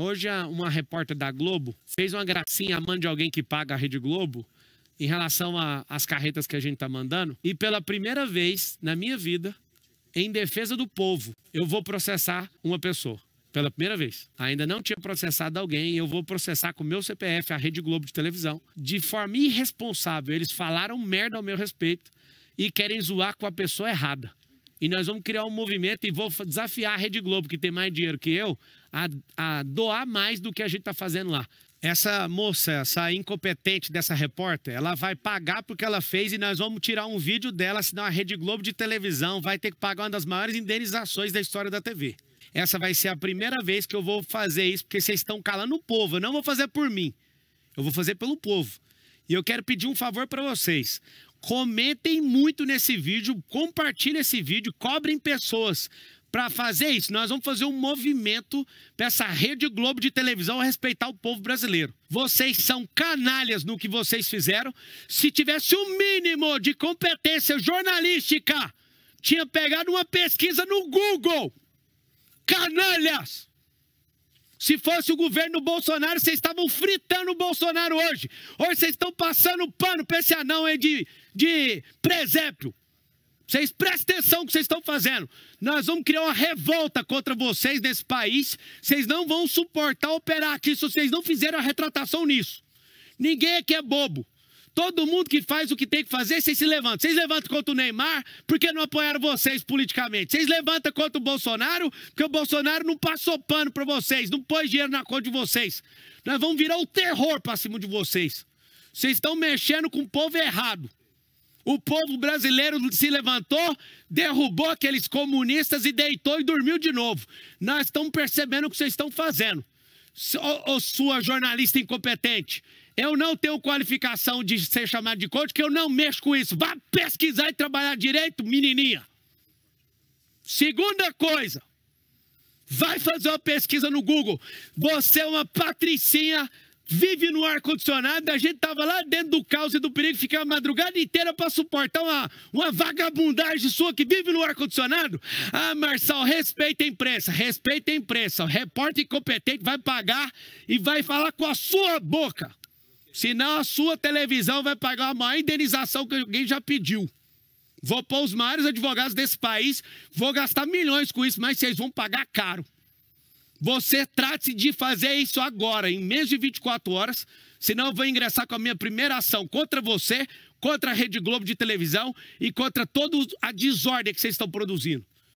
Hoje, uma repórter da Globo fez uma gracinha à mão de alguém que paga a Rede Globo em relação às carretas que a gente está mandando. E pela primeira vez na minha vida, em defesa do povo, eu vou processar uma pessoa. Pela primeira vez. Ainda não tinha processado alguém, eu vou processar com o meu CPF, a Rede Globo de televisão, de forma irresponsável. Eles falaram merda ao meu respeito e querem zoar com a pessoa errada. E nós vamos criar um movimento e vou desafiar a Rede Globo, que tem mais dinheiro que eu, a, a doar mais do que a gente está fazendo lá. Essa moça, essa incompetente dessa repórter, ela vai pagar porque ela fez e nós vamos tirar um vídeo dela, senão a Rede Globo de televisão vai ter que pagar uma das maiores indenizações da história da TV. Essa vai ser a primeira vez que eu vou fazer isso, porque vocês estão calando o povo. Eu não vou fazer por mim, eu vou fazer pelo povo. E eu quero pedir um favor para vocês. Comentem muito nesse vídeo, compartilhem esse vídeo, cobrem pessoas para fazer isso, nós vamos fazer um movimento para essa Rede Globo de televisão respeitar o povo brasileiro. Vocês são canalhas no que vocês fizeram. Se tivesse o um mínimo de competência jornalística, tinha pegado uma pesquisa no Google. Canalhas! Se fosse o governo Bolsonaro, vocês estavam fritando o Bolsonaro hoje. Hoje vocês estão passando pano para esse anão aí de, de presépio. Vocês prestem atenção no que vocês estão fazendo. Nós vamos criar uma revolta contra vocês nesse país. Vocês não vão suportar operar aqui se vocês não fizerem a retratação nisso. Ninguém aqui é bobo. Todo mundo que faz o que tem que fazer, vocês se levantam. Vocês levantam contra o Neymar, porque não apoiaram vocês politicamente. Vocês levantam contra o Bolsonaro, porque o Bolsonaro não passou pano para vocês, não pôs dinheiro na conta de vocês. Nós vamos virar o terror para cima de vocês. Vocês estão mexendo com o povo errado. O povo brasileiro se levantou, derrubou aqueles comunistas e deitou e dormiu de novo. Nós estamos percebendo o que vocês estão fazendo ou, ou sua jornalista incompetente. Eu não tenho qualificação de ser chamado de coach, que eu não mexo com isso. Vá pesquisar e trabalhar direito, menininha. Segunda coisa, vai fazer uma pesquisa no Google. Você é uma patricinha vive no ar-condicionado, a gente tava lá dentro do caos e do perigo, ficava a madrugada inteira para suportar uma, uma vagabundagem sua que vive no ar-condicionado. Ah, Marçal, respeita a imprensa, respeita a imprensa. O repórter incompetente vai pagar e vai falar com a sua boca. Senão a sua televisão vai pagar a maior indenização que alguém já pediu. Vou pôr os maiores advogados desse país, vou gastar milhões com isso, mas vocês vão pagar caro. Você trate de fazer isso agora, em menos de 24 horas, senão eu vou ingressar com a minha primeira ação contra você, contra a Rede Globo de televisão e contra toda a desordem que vocês estão produzindo.